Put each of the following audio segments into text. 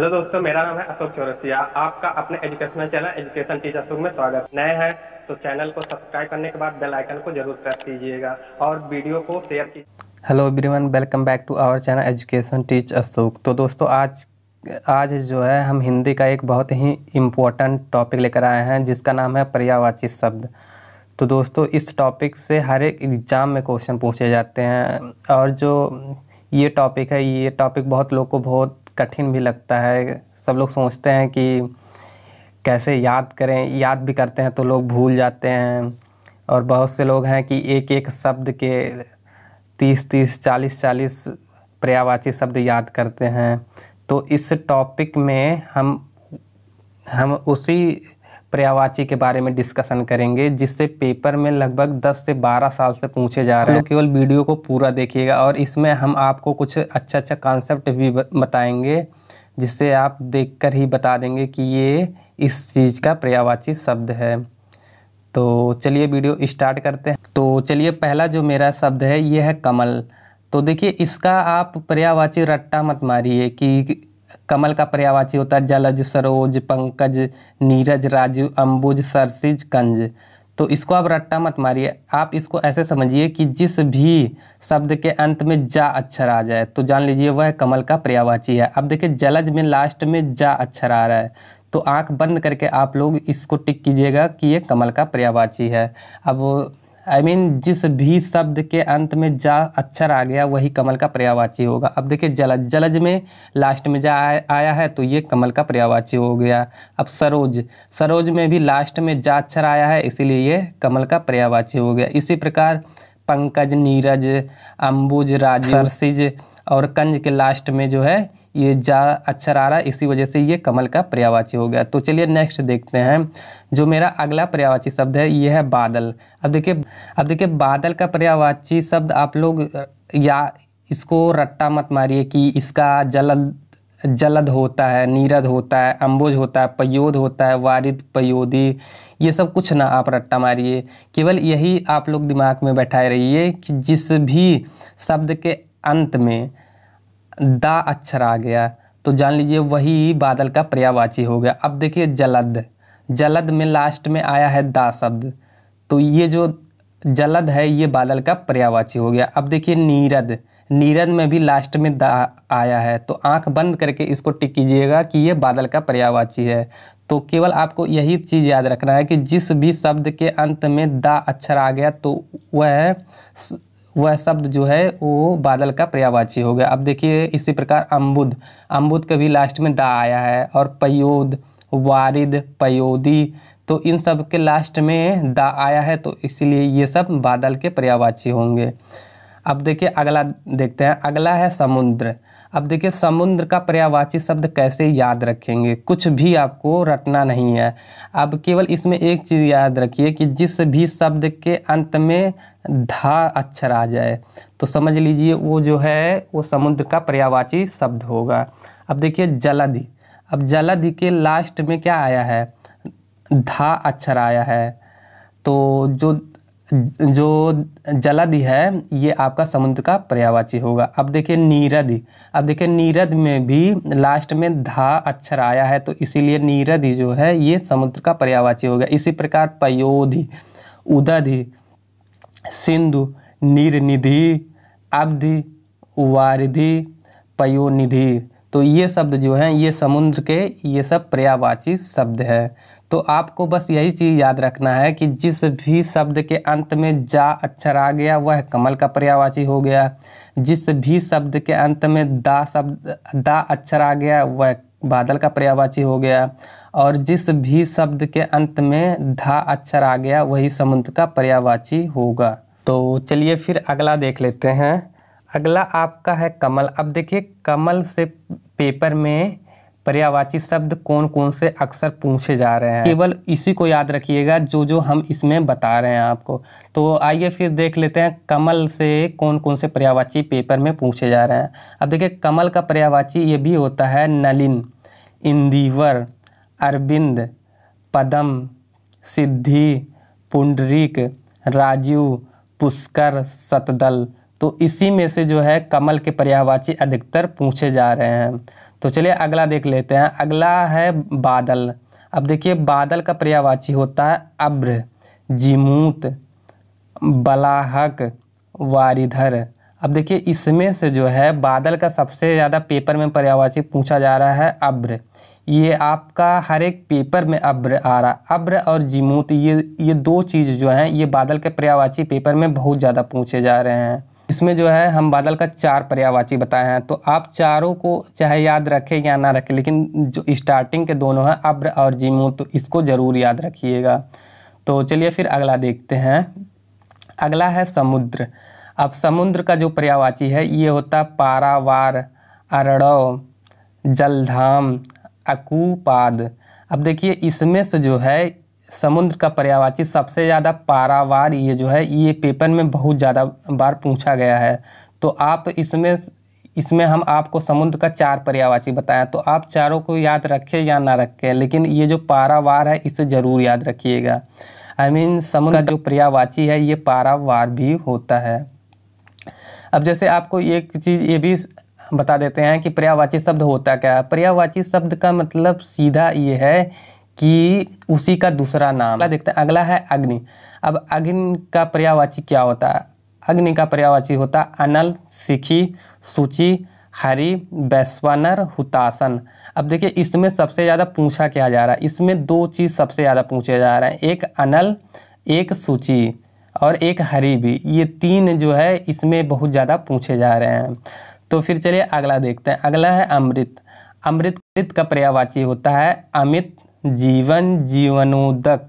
hello दोस्तों मेरा नाम है अशोक चौरसिया आपका अपने एजुकेशनल चैनल एजुकेशन टीचर सुख में स्वागत नए हैं तो चैनल को सब्सक्राइब करने के बाद बेल आइकन को जरूर प्रेस कीजिएगा और वीडियो को शेयर कीजिए hello everyone welcome back to our channel education teach Ashok तो दोस्तों आज आज जो है हम हिंदी का एक बहुत ही इम्पोर्टेंट टॉपिक लेकर आए हैं जिसका नाम है पर्यावाची शब्द तो दोस्तों इस टॉपिक से हर एक एग्ज़ाम में क्वेश्चन पूछे जाते हैं और जो ये टॉपिक है ये टॉपिक बहुत लोग को बहुत कठिन भी लगता है सब लोग सोचते हैं कि कैसे याद करें याद भी करते हैं तो लोग भूल जाते हैं और बहुत से लोग हैं कि एक एक शब्द के तीस तीस चालीस चालीस पर्यावाची शब्द याद करते हैं तो इस टॉपिक में हम हम उसी पर्यावाची के बारे में डिस्कशन करेंगे जिससे पेपर में लगभग 10 से 12 साल से पूछे जा रहे हैं तो केवल वीडियो को पूरा देखिएगा और इसमें हम आपको कुछ अच्छा अच्छा कॉन्सेप्ट भी बताएंगे जिससे आप देखकर ही बता देंगे कि ये इस चीज़ का पर्यावाची शब्द है तो चलिए वीडियो स्टार्ट करते हैं तो चलिए पहला जो मेरा शब्द है ये है कमल तो देखिए इसका आप पर्यावाची रट्टा मत मारिए कि कमल का पर्यावाची होता है जलज सरोज पंकज नीरज राजू अंबुज सरसिज कंज तो इसको आप रट्टा मत मारिए आप इसको ऐसे समझिए कि जिस भी शब्द के अंत में जा अक्षर आ जाए तो जान लीजिए वह कमल का पर्यावाची है अब देखिए जलज में लास्ट में जा अक्षर आ रहा है तो आंख बंद करके आप लोग इसको टिक कीजिएगा कि ये कमल का पर्यावाची है अब आई I मीन mean, जिस भी शब्द के अंत में जा अक्षर आ गया वही कमल का पर्यावाची होगा अब देखिए जलज जलज में लास्ट में जा आ, आया है तो ये कमल का पर्यावाची हो गया अब सरोज सरोज में भी लास्ट में जा अक्षर आया है इसीलिए ये कमल का पर्यावाची हो गया इसी प्रकार पंकज नीरज अम्बुज राज और कंज के लास्ट में जो है ये जा अक्षर अच्छा आ रहा है इसी वजह से ये कमल का पर्यावाची हो गया तो चलिए नेक्स्ट देखते हैं जो मेरा अगला पर्यावाची शब्द है ये है बादल अब देखिए अब देखिए बादल का पर्यावाची शब्द आप लोग या इसको रट्टा मत मारिए कि इसका जलद जलद होता है नीरद होता है अम्बुज होता है पयोद होता है वारिद पयोदी ये सब कुछ ना आप रट्टा मारिए केवल यही आप लोग दिमाग में बैठाए रहिए कि जिस भी शब्द के अंत में दा अक्षर आ गया तो जान लीजिए वही बादल का पर्यावाची हो गया अब देखिए जलद जलद में लास्ट में आया है दा शब्द तो ये जो जलद है ये बादल का पर्यावाची हो गया अब देखिए नीरद नीरद में भी लास्ट में दा आया है तो आंख बंद करके इसको टिक कीजिएगा कि ये बादल का पर्यावाची है तो केवल आपको यही चीज़ याद रखना है कि जिस भी शब्द के अंत में दा अक्षर आ गया तो वह वह शब्द जो है वो बादल का पर्यावाची हो गया अब देखिए इसी प्रकार अम्बुद अम्बुद का भी लास्ट में दा आया है और पयोद वारिद पयोदी तो इन सब के लास्ट में दा आया है तो इसीलिए ये सब बादल के पर्यावाची होंगे अब देखिए अगला देखते हैं अगला है समुद्र अब देखिए समुद्र का पर्यावाची शब्द कैसे याद रखेंगे कुछ भी आपको रटना नहीं है अब केवल इसमें एक चीज़ याद रखिए कि जिस भी शब्द के अंत में धा अक्षर आ जाए तो समझ लीजिए वो जो है वो समुद्र का पर्यावाची शब्द होगा अब देखिए जलधि अब जलधि के लास्ट में क्या आया है धा अक्षर आया है तो जो जो जलद है ये आपका समुद्र का पर्यावाची होगा अब देखिए नीरद अब देखिए नीरद में भी लास्ट में धा अक्षर आया है तो इसीलिए नीरद जो है ये समुद्र का पर्यावाची होगा इसी प्रकार पयोधि उदधि सिंधु निरनिधि अब्धि वारिधि पयोनिधि तो ये शब्द जो हैं ये समुद्र के ये सब पर्यावाची शब्द हैं तो आपको बस यही चीज़ याद रखना है कि जिस भी शब्द के अंत में जा अक्षर आ गया वह कमल का पर्यावाची हो गया जिस भी शब्द के अंत में दा शब्द दा अक्षर आ गया वह बादल का पर्यावाची हो गया और जिस भी शब्द के अंत में धा अक्षर आ गया वही समुद्र का पर्यावाची होगा तो चलिए फिर अगला देख लेते हैं अगला आपका है कमल अब देखिए कमल से पेपर में पर्यावाची शब्द कौन कौन से अक्सर पूछे जा रहे हैं केवल इसी को याद रखिएगा जो जो हम इसमें बता रहे हैं आपको तो आइए फिर देख लेते हैं कमल से कौन कौन से पर्यावाची पेपर में पूछे जा रहे हैं अब देखिए कमल का पर्यावाची ये भी होता है नलिन इंदिवर अरविंद पदम सिद्धि पुंडरीक राजीव पुष्कर सतदल तो इसी में से जो है कमल के पर्यावाची अधिकतर पूछे जा रहे हैं तो चलिए अगला देख लेते हैं अगला है बादल अब देखिए बादल का पर्यावाची होता है अब्र जिमूत बलाहक वारिधर अब देखिए इसमें से जो है बादल का सबसे ज़्यादा पेपर में पर्यावाची पूछा जा रहा है अब्र ये आपका हर एक पेपर में अब्र आ रहा अब्र और जिमूत ये ये दो चीज़ जो हैं ये बादल के पर्यावाची पेपर में बहुत ज़्यादा पूछे जा रहे हैं इसमें जो है हम बादल का चार पर्यावाची बताए हैं तो आप चारों को चाहे याद रखें या ना रखें लेकिन जो स्टार्टिंग के दोनों हैं अब्र और जीमू तो इसको ज़रूर याद रखिएगा तो चलिए फिर अगला देखते हैं अगला है समुद्र अब समुद्र का जो पर्यावाची है ये होता पारावार अरड़ो जलधाम अकूपाद अब देखिए इसमें से जो है समुद्र का पर्यावाची सबसे ज़्यादा पारावार ये जो है ये पेपर में बहुत ज़्यादा बार पूछा गया है तो आप इसमें इसमें हम आपको समुद्र का चार पर्यावाची बताया तो आप चारों को याद रखें या ना रखें लेकिन ये जो पारावार है इसे ज़रूर याद रखिएगा आई मीन समुद्र जो पर्यावाची है ये पारावार भी होता है अब जैसे आपको एक चीज़ ये भी बता देते हैं कि पर्यावाची शब्द होता क्या है पर्यावाची शब्द का मतलब सीधा ये है कि उसी का दूसरा नाम अगला देखते हैं अगला है अग्नि अब अग्नि का पर्यावाची क्या होता है अग्नि का पर्यावाची होता है अनल सिखी सूची हरि वैश्वानर हुतासन अब देखिए इसमें सबसे ज़्यादा पूछा क्या जा रहा है इसमें दो चीज़ सबसे ज़्यादा पूछे जा रहे हैं एक अनल एक सूची और एक हरी भी ये तीन जो है इसमें बहुत ज़्यादा पूछे जा रहे हैं तो फिर चलिए अगला देखते हैं अगला है अमृत अमृत का पर्यावाची होता है अमित जीवन जीवनोदक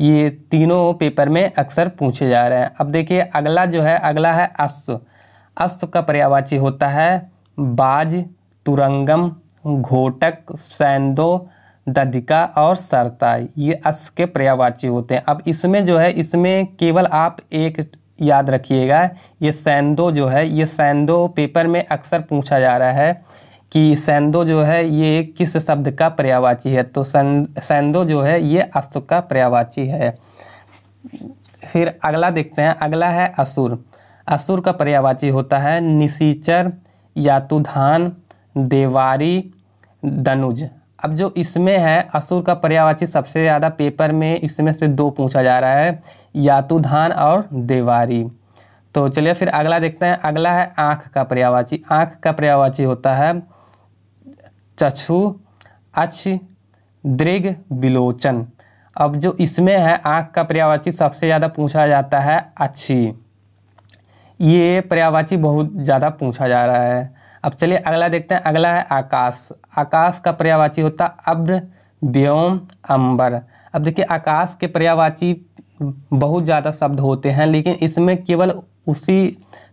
ये तीनों पेपर में अक्सर पूछे जा रहे हैं अब देखिए अगला जो है अगला है अश्व अश्व का पर्यावाची होता है बाज तुरंगम घोटक सैंदो दधिका और सरताई ये अश्व के पर्यावाची होते हैं अब इसमें जो है इसमें केवल आप एक याद रखिएगा ये सैंदो जो है ये सैंदो पेपर में अक्सर पूछा जा रहा है कि सेंदो जो है ये किस शब्द का पर्यावाची है तो सेंदो जो है ये अस्तु का पर्यावाची है फिर अगला देखते हैं अगला है असुर असुर का पर्यावाची होता है निशीचर यातुधान देवारी दनुज अब जो इसमें है असुर का पर्यावाची सबसे ज़्यादा पेपर में इसमें से दो पूछा जा रहा है यातुधान और देवारी तो चलिए फिर अगला देखते हैं अगला है आँख का पर्यावाची आँख का पर्यावाची होता है चछु अच्छ दृग विलोचन अब जो इसमें है आँख का पर्यावाची सबसे ज़्यादा पूछा जाता है अच्छी ये पर्यावाची बहुत ज़्यादा पूछा जा रहा है अब चलिए अगला देखते हैं अगला है आकाश आकाश का पर्यावाची होता अब्र व्योम अंबर अब देखिए आकाश के पर्यावाची बहुत ज़्यादा शब्द होते हैं लेकिन इसमें केवल उसी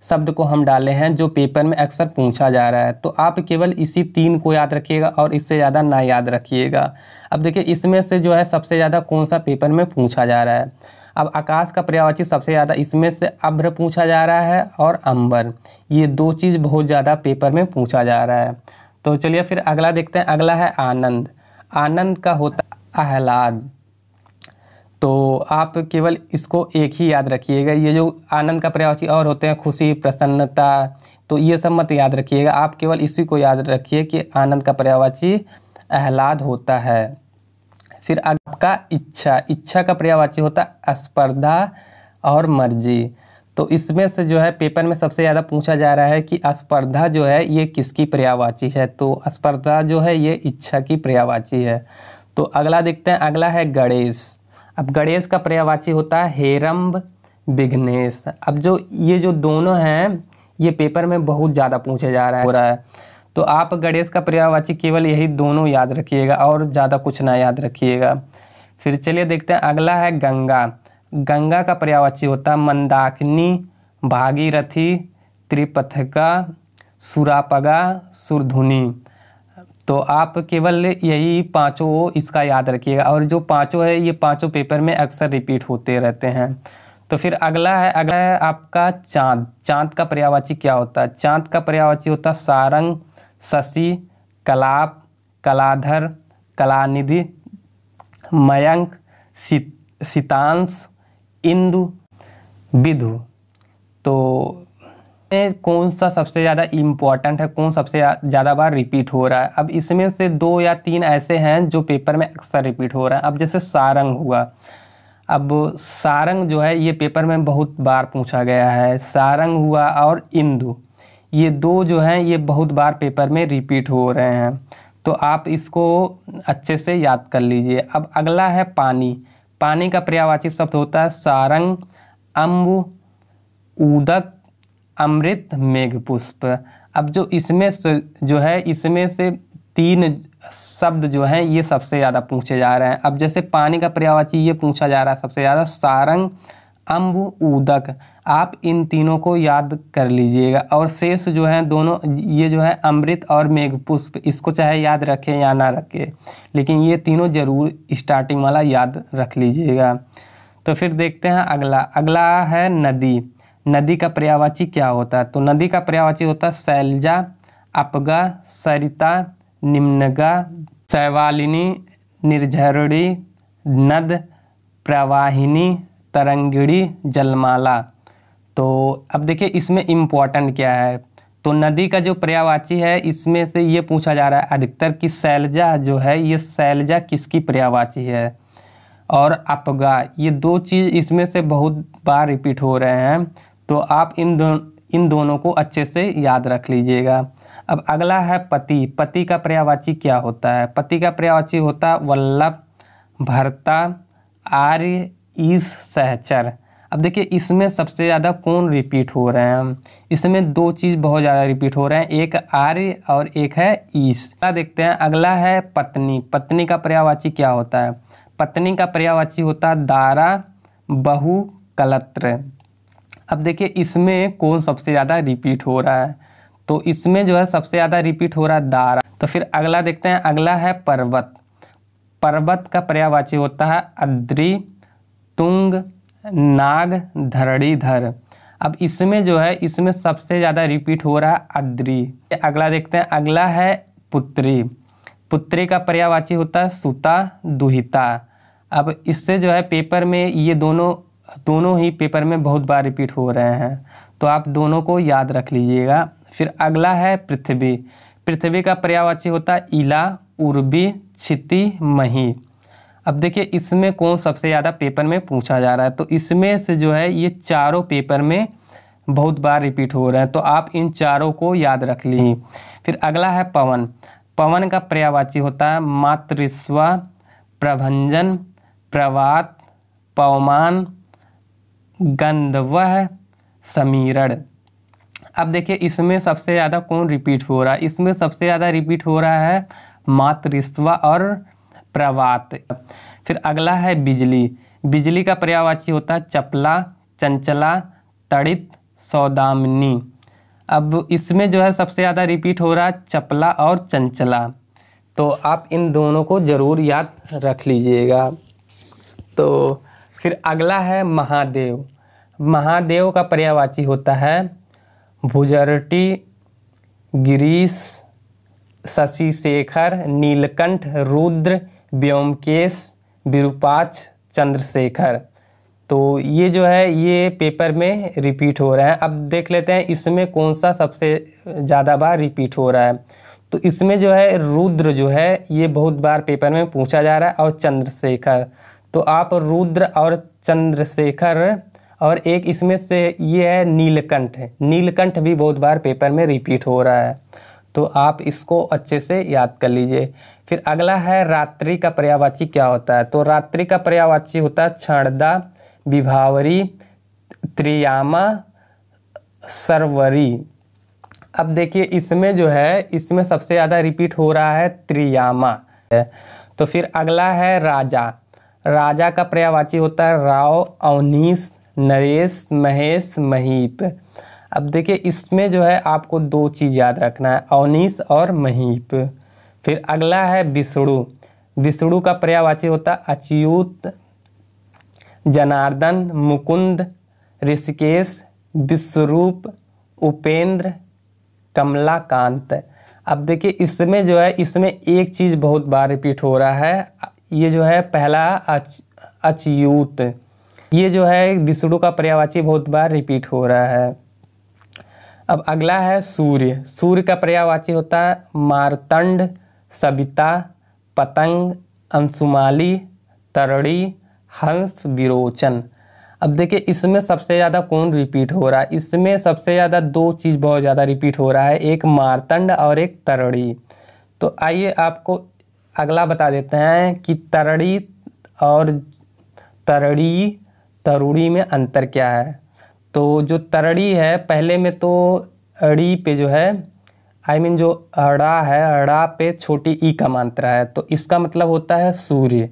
शब्द को हम डाले हैं जो पेपर में अक्सर पूछा जा रहा है तो आप केवल इसी तीन को याद रखिएगा और इससे ज़्यादा ना याद रखिएगा अब देखिए इसमें से जो है सबसे ज़्यादा कौन सा पेपर में पूछा जा रहा है अब आकाश का पर्यावाची सबसे ज़्यादा इसमें से अभ्र पूछा जा रहा है और अंबर ये दो चीज़ बहुत ज़्यादा पेपर में पूछा जा रहा है तो चलिए फिर अगला देखते हैं अगला है आनंद आनंद का होता आह्लाद तो आप केवल इसको एक ही याद रखिएगा ये जो आनंद का पर्यायवाची और होते हैं खुशी प्रसन्नता तो ये सब मत याद रखिएगा आप केवल इसी को याद रखिए कि आनंद का पर्यायवाची आह्लाद होता है फिर आपका इच्छा इच्छा का पर्यावाची होता है स्पर्धा और मर्जी तो इसमें से जो है पेपर में सबसे ज़्यादा पूछा जा रहा है कि स्पर्धा जो है ये किसकी पर्यावाची है तो स्पर्धा जो है ये इच्छा की पर्यावाची है तो अगला देखते हैं अगला है गणेश अब गणेश का पर्यावाची होता है हेरम्ब विघ्नेश अब जो ये जो दोनों हैं ये पेपर में बहुत ज़्यादा पूछे जा रहा है हो रहा है तो आप गणेश का पर्यावाची केवल यही दोनों याद रखिएगा और ज़्यादा कुछ ना याद रखिएगा फिर चलिए देखते हैं अगला है गंगा गंगा का पर्यावाची होता है मंदाकिनी भागीरथी त्रिपथका सुरापगा सुरधुनी तो आप केवल यही पाँचों इसका याद रखिएगा और जो पाँचों है ये पाँचों पेपर में अक्सर रिपीट होते रहते हैं तो फिर अगला है अगला है आपका चांद चांद का पर्यावाची क्या होता है चांद का पर्यावाची होता है सारंग शशि कलाप कलाधर कलानिधि मयंक सितांश इंदु विधु तो में कौन सा सबसे ज़्यादा इम्पॉर्टेंट है कौन सबसे ज़्यादा बार रिपीट हो रहा है अब इसमें से दो या तीन ऐसे हैं जो पेपर में अक्सर रिपीट हो रहा है अब जैसे सारंग हुआ अब सारंग जो है ये पेपर में बहुत बार पूछा गया है सारंग हुआ और इंदु ये दो जो हैं ये बहुत बार पेपर में रिपीट हो रहे हैं तो आप इसको अच्छे से याद कर लीजिए अब अगला है पानी पानी का पर्यावाची शब्द होता है सारंग अम्ब उदक अमृत मेघ पुष्प अब जो इसमें से जो है इसमें से तीन शब्द जो हैं ये सबसे ज़्यादा पूछे जा रहे हैं अब जैसे पानी का पर्यावाची ये पूछा जा रहा है सबसे ज़्यादा सारंग अम्ब उदक आप इन तीनों को याद कर लीजिएगा और शेष जो है दोनों ये जो है अमृत और मेघ पुष्प इसको चाहे याद रखें या ना रखें लेकिन ये तीनों ज़रूर स्टार्टिंग वाला याद रख लीजिएगा तो फिर देखते हैं अगला अगला है नदी नदी का पर्यावाची क्या होता है तो नदी का पर्यावाची होता है सैलजा अपगा सरिता निम्नगा शैवालिनी निर्झरणी नद प्रवाहिनी तरंगिड़ी जलमाला तो अब देखिए इसमें इम्पॉर्टेंट क्या है तो नदी का जो पर्यावाची है इसमें से ये पूछा जा रहा है अधिकतर कि सैलजा जो है ये सैलजा किसकी पर्यावाची है और अपगा ये दो चीज़ इसमें से बहुत बार रिपीट हो रहे हैं तो आप इन दो इन दोनों को अच्छे से याद रख लीजिएगा अब अगला है पति पति का पर्यावाची क्या होता है पति का पर्यावाची होता है वल्लभ भरता आर्य ईस सहचर अब देखिए इसमें सबसे ज़्यादा कौन रिपीट हो रहे हैं इसमें दो चीज़ बहुत ज़्यादा रिपीट हो रहे हैं एक आर्य और एक है ईस अगला देखते हैं अगला है पत्नी पत्नी का पर्यावाची क्या होता है पत्नी का पर्यावाची होता है दारा बहु कलत्र अब देखिए इसमें कौन सबसे ज़्यादा रिपीट हो रहा है तो इसमें जो है सबसे ज़्यादा रिपीट हो रहा है दारा तो फिर अगला देखते हैं अगला है पर्वत पर्वत का पर्यावाची होता है अद्री तुंग नाग धरड़ी धर अब इसमें जो है इसमें सबसे ज़्यादा रिपीट हो रहा है अद्री अगला देखते हैं अगला है पुत्री पुत्री का पर्यावाची होता है सुता दुहिता अब इससे जो है पेपर में ये दोनों दोनों ही पेपर में बहुत बार रिपीट हो रहे हैं तो आप दोनों को याद रख लीजिएगा फिर अगला है पृथ्वी पृथ्वी का पर्यावाची होता है इला उर्वी छिति मही अब देखिए इसमें कौन सबसे ज़्यादा पेपर में पूछा जा रहा है तो इसमें से जो है ये चारों पेपर में बहुत बार रिपीट हो रहे हैं तो आप इन चारों को याद रख लीजिए फिर अगला है पवन पवन का पर्यावाची होता है मातृस्व प्रभंजन प्रवात पवमान गंधवह समीरण अब देखिए इसमें सबसे ज़्यादा कौन रिपीट हो रहा है इसमें सबसे ज़्यादा रिपीट हो रहा है मातृस्वा और प्रवात फिर अगला है बिजली बिजली का पर्यावाची होता है चपला चंचला तड़ित सौदामिनी अब इसमें जो है सबसे ज़्यादा रिपीट हो रहा है चपला और चंचला तो आप इन दोनों को ज़रूर याद रख लीजिएगा तो फिर अगला है महादेव महादेव का पर्यावाची होता है भुजरटी गिरीश शशि शेखर नीलकंठ रुद्र व्योमकेश विरूपाक्ष चंद्रशेखर तो ये जो है ये पेपर में रिपीट हो रहा है अब देख लेते हैं इसमें कौन सा सबसे ज़्यादा बार रिपीट हो रहा है तो इसमें जो है रुद्र जो है ये बहुत बार पेपर में पूछा जा रहा है और चंद्रशेखर तो आप रुद्र और चंद्रशेखर और एक इसमें से ये है नीलकंठ नीलकंठ भी बहुत बार पेपर में रिपीट हो रहा है तो आप इसको अच्छे से याद कर लीजिए फिर अगला है रात्रि का पर्यावाची क्या होता है तो रात्रि का पर्यावाची होता है क्षणदा विभावरी त्रियामा सर्वरी अब देखिए इसमें जो है इसमें सबसे ज़्यादा रिपीट हो रहा है त्रियामा तो फिर अगला है राजा राजा का पर्यावाची होता है राव अवनीश नरेश महेश महीप अब देखिए इसमें जो है आपको दो चीज़ याद रखना है अवनीश और महीप फिर अगला है विष्णु विष्णु का पर्यावाची होता है अच्युत जनार्दन मुकुंद ऋषिकेश विश्वरूप उपेंद्र कमलाकांत अब देखिए इसमें जो है इसमें एक चीज़ बहुत बार रिपीट हो रहा है ये जो है पहला अच अचयूत ये जो है विष्णु का पर्यावाची बहुत बार रिपीट हो रहा है अब अगला है सूर्य सूर्य का पर्यावाची होता है मारतंड सबिता पतंग अंशुमाली तरड़ी हंस विरोचन अब देखिए इसमें सबसे ज़्यादा कौन रिपीट हो रहा है इसमें सबसे ज़्यादा दो चीज़ बहुत ज़्यादा रिपीट हो रहा है एक मारतंड और एक तरड़ी तो आइए आपको अगला बता देते हैं कि तरड़ी और तरड़ी तरूड़ी में अंतर क्या है तो जो तरड़ी है पहले में तो अड़ी पे जो है आई I मीन mean जो अड़ा है अड़ा पे छोटी ई का मात्रा है तो इसका मतलब होता है सूर्य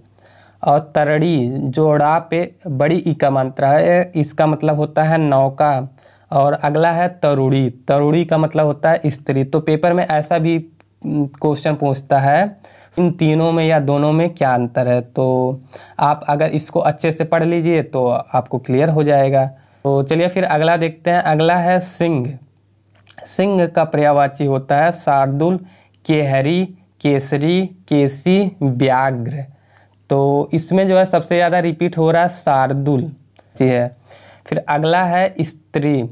और तरड़ी जो अड़ा पे बड़ी ई का मात्रा है इसका मतलब होता है नौका और अगला है तरुड़ी तरुड़ी का मतलब होता है स्त्री तो पेपर में ऐसा भी क्वेश्चन हम्म, पूछता है इन तीनों में या दोनों में क्या अंतर है तो आप अगर इसको अच्छे से पढ़ लीजिए तो आपको क्लियर हो जाएगा तो चलिए फिर अगला देखते हैं अगला है सिंह सिंह का पर्यावाची होता है शार्दुल केहरी केसरी केसी व्याघ्र तो इसमें जो है सबसे ज़्यादा रिपीट हो रहा है शार्दुल जी है फिर अगला है स्त्री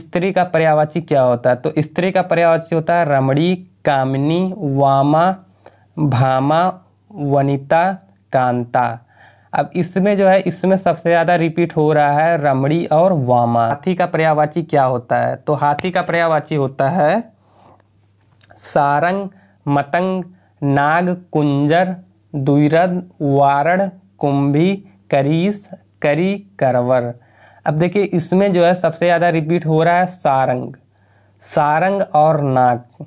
स्त्री का पर्यावाची क्या होता है तो स्त्री का पर्यावाची होता है रमणी कामिनी वामा भामा वनिता कांता अब इसमें जो है इसमें सबसे ज़्यादा रिपीट हो रहा है रमड़ी और वामा हाथी का पर्यावाची क्या होता है तो हाथी का पर्यावाची होता है सारंग मतंग नाग कुंजर दुरद वारण कुंभी करीस करी करवर अब देखिए इसमें जो है सबसे ज़्यादा रिपीट हो रहा है सारंग सारंग और नाग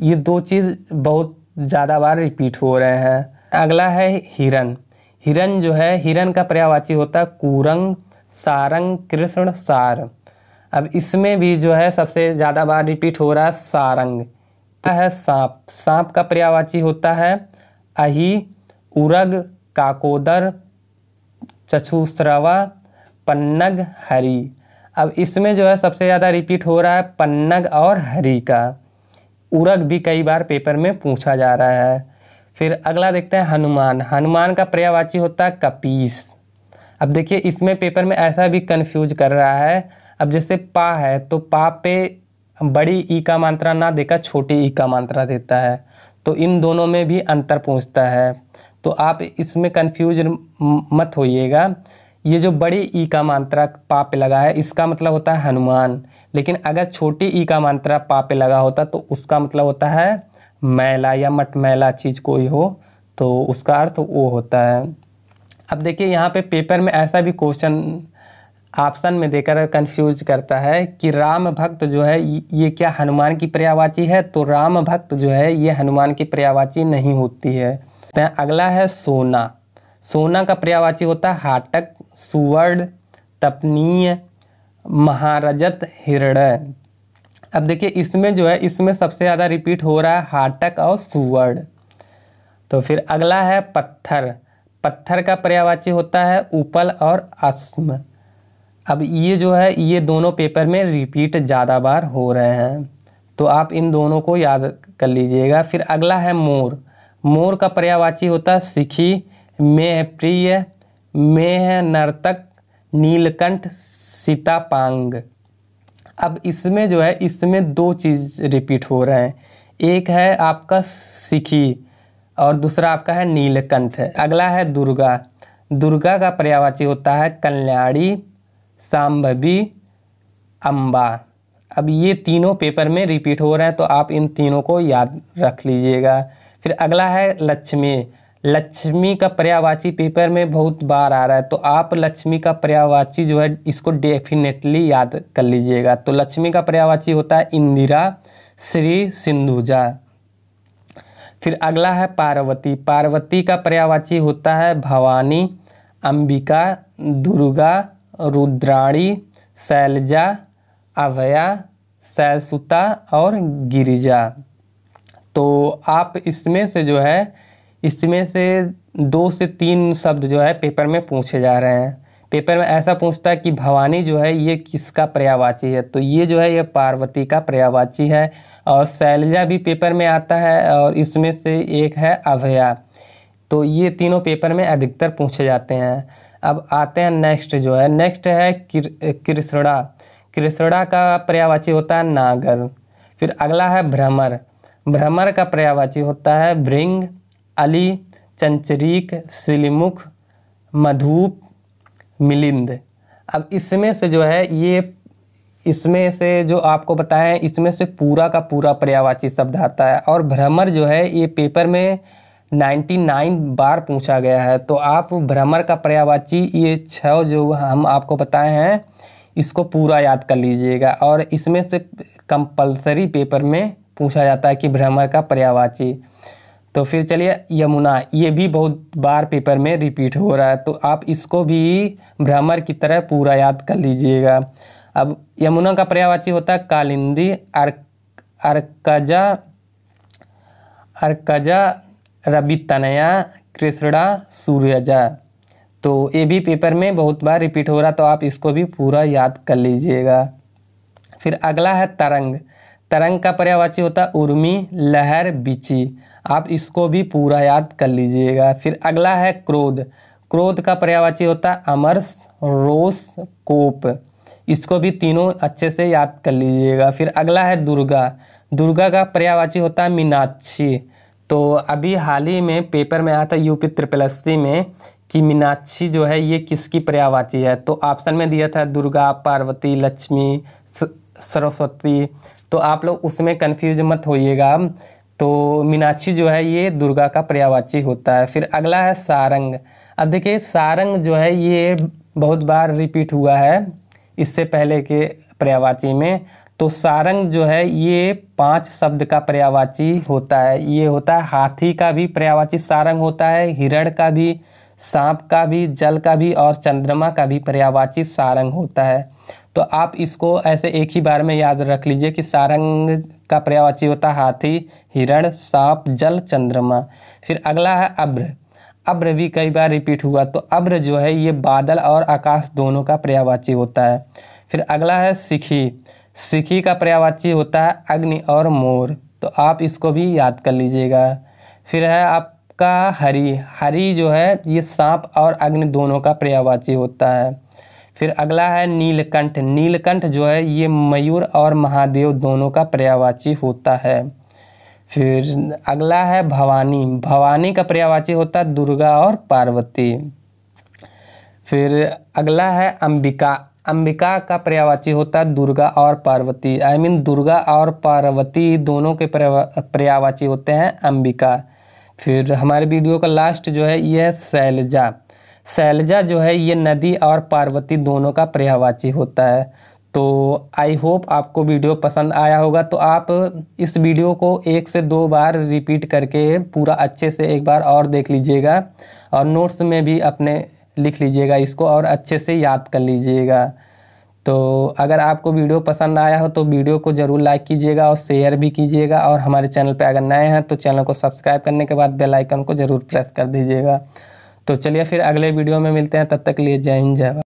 ये दो चीज़ बहुत ज़्यादा बार रिपीट हो रहे हैं अगला है हिरण हिरण जो है हिरण का पर्यावाची होता है कुरंग सारंग कृष्ण सार अब इसमें भी जो है सबसे ज़्यादा बार रिपीट हो रहा है सारंग है सांप सांप का पर्यावाची होता है अही उरग काकोदर चछुश्रवा पन्नग हरी अब इसमें जो है सबसे ज़्यादा रिपीट हो रहा है पन्नग और हरी का उरग भी कई बार पेपर में पूछा जा रहा है फिर अगला देखते हैं हनुमान हनुमान का पर्यावाची होता है कपीस अब देखिए इसमें पेपर में ऐसा भी कन्फ्यूज कर रहा है अब जैसे पा है तो पा पे बड़ी ई का मात्रा ना देकर छोटी ई का मात्रा देता है तो इन दोनों में भी अंतर पूछता है तो आप इसमें कन्फ्यूज मत होइएगा ये जो बड़ी ई का मात्रा पा पे लगा है इसका मतलब होता है हनुमान लेकिन अगर छोटी ई का मात्रा पा पे लगा होता तो उसका मतलब होता है मैला या मटमैला चीज़ कोई हो तो उसका अर्थ वो होता है अब देखिए यहाँ पे पेपर में ऐसा भी क्वेश्चन ऑप्शन में देकर कंफ्यूज करता है कि राम भक्त जो है ये क्या हनुमान की पर्यावाची है तो राम भक्त जो है ये हनुमान की पर्यावाची नहीं होती है तो अगला है सोना सोना का पर्यावाची होता है हाटक सुवर्ण तपनीय महारजत हिरणय अब देखिए इसमें जो है इसमें सबसे ज़्यादा रिपीट हो रहा है हाटक और सुवर्ण तो फिर अगला है पत्थर पत्थर का पर्यावाची होता है उपल और अस्म अब ये जो है ये दोनों पेपर में रिपीट ज़्यादा बार हो रहे हैं तो आप इन दोनों को याद कर लीजिएगा फिर अगला है मोर मोर का पर्यावाची होता है सिखी मेह है प्रिय मेह है नर्तक नीलकंठ सीतापांग अब इसमें जो है इसमें दो चीज़ रिपीट हो रहे हैं एक है आपका सिखी और दूसरा आपका है नीलकंठ अगला है दुर्गा दुर्गा का पर्यावाची होता है कल्याणी सांभवी अम्बा अब ये तीनों पेपर में रिपीट हो रहे हैं तो आप इन तीनों को याद रख लीजिएगा फिर अगला है लक्ष्मी लक्ष्मी का पर्यावाची पेपर में बहुत बार आ रहा है तो आप लक्ष्मी का पर्यावाची जो है इसको डेफिनेटली याद कर लीजिएगा तो लक्ष्मी का पर्यावाची होता है इंदिरा श्री सिंधुजा फिर अगला है पार्वती पार्वती का पर्यावाची होता है भवानी अंबिका दुर्गा रुद्राणी शैलजा अभया सैलसुता और गिरिजा तो आप इसमें से जो है इसमें से दो से तीन शब्द जो है पेपर में पूछे जा रहे हैं पेपर में ऐसा पूछता है कि भवानी जो है ये किसका पर्यावाची है तो ये जो है ये पार्वती का पर्यावाची है और शैलजा भी पेपर में आता है और इसमें से एक है अभया तो ये तीनों पेपर में अधिकतर पूछे जाते हैं अब आते हैं नेक्स्ट जो है नेक्स्ट है कृष्णा कृष्णा का पर्यावाची होता है नागर फिर अगला है भ्रमर भ्रमर का पर्यावाची होता है भृंग अली चंचरीक श्रीमुख मधुप मिलिंद अब इसमें से जो है ये इसमें से जो आपको बताएं इसमें से पूरा का पूरा पर्यावाची शब्द आता है और भ्रमर जो है ये पेपर में 99 बार पूछा गया है तो आप भ्रमर का पर्यावाची ये छः जो हम आपको बताए हैं इसको पूरा याद कर लीजिएगा और इसमें से कंपलसरी पेपर में पूछा जाता है कि भ्रमर का पर्यावाची तो फिर चलिए यमुना ये भी बहुत बार पेपर में रिपीट हो रहा है तो आप इसको भी भ्रमर की तरह पूरा याद कर लीजिएगा अब यमुना का पर्यावाची होता है कालिंदी अर्क अर्कजा अर्कजा तनया कृष्णा सूर्यजा तो ये भी पेपर में बहुत बार रिपीट हो रहा तो आप इसको भी पूरा याद कर लीजिएगा फिर अगला है तरंग तरंग का पर्यावाची होता है उर्मी लहर बिची आप इसको भी पूरा याद कर लीजिएगा फिर अगला है क्रोध क्रोध का पर्यावाची होता है अमर्स रोस कोप इसको भी तीनों अच्छे से याद कर लीजिएगा फिर अगला है दुर्गा दुर्गा का पर्यावाची होता है मीनाक्षी तो अभी हाल ही में पेपर में आया था यूपी त्रिपलस्सी में कि मीनाक्षी जो है ये किसकी पर्यावाची है तो ऑप्शन में दिया था दुर्गा पार्वती लक्ष्मी सरस्वती तो आप लोग उसमें कन्फ्यूज मत होइएगा तो मीनाक्षी जो है ये दुर्गा का पर्यावाची होता है फिर अगला है सारंग अब देखिए सारंग जो है ये बहुत बार रिपीट हुआ है इससे पहले के पर्यावाची में तो सारंग जो है ये पांच शब्द का पर्यावाची होता है ये होता है हाथी का भी पर्यावाची सारंग होता है हिरण का भी सांप का भी जल का भी और चंद्रमा का भी पर्यावाची सारंग होता है तो आप इसको ऐसे एक ही बार में याद रख लीजिए कि सारंग का पर्यावाची होता हाथी हिरण सांप जल चंद्रमा फिर अगला है अब्र अब्र भी कई बार रिपीट हुआ तो अब्र जो है ये बादल और आकाश दोनों का पर्यावाची होता है फिर अगला है सिखी सिखी का पर्यावाची होता है अग्नि और मोर तो आप इसको भी याद कर लीजिएगा फिर है आपका हरी हरी जो है ये सांप और अग्नि दोनों का पर्यावाची होता है फिर अगला है नीलकंठ नीलकंठ जो है ये मयूर और महादेव दोनों का पर्यावाची होता है फिर अगला है भवानी भवानी का पर्यावाची होता है दुर्गा और पार्वती फिर अगला है अंबिका अंबिका का पर्यावाची होता है दुर्गा और Parvati I I mean mean, Durga और पार्वती दोनों के पर्यावाची होते हैं अंबिका फिर हमारे वीडियो का लास्ट जो है ये है शैलजा सैलजा जो है ये नदी और पार्वती दोनों का पर्यावाची होता है तो आई होप आपको वीडियो पसंद आया होगा तो आप इस वीडियो को एक से दो बार रिपीट करके पूरा अच्छे से एक बार और देख लीजिएगा और नोट्स में भी अपने लिख लीजिएगा इसको और अच्छे से याद कर लीजिएगा तो अगर आपको वीडियो पसंद आया हो तो वीडियो को ज़रूर लाइक कीजिएगा और शेयर भी कीजिएगा और हमारे चैनल पर अगर नए हैं तो चैनल को सब्सक्राइब करने के बाद बेलाइकन को ज़रूर प्रेस कर दीजिएगा तो चलिए फिर अगले वीडियो में मिलते हैं तब तक लिए जय हिंद जय भारत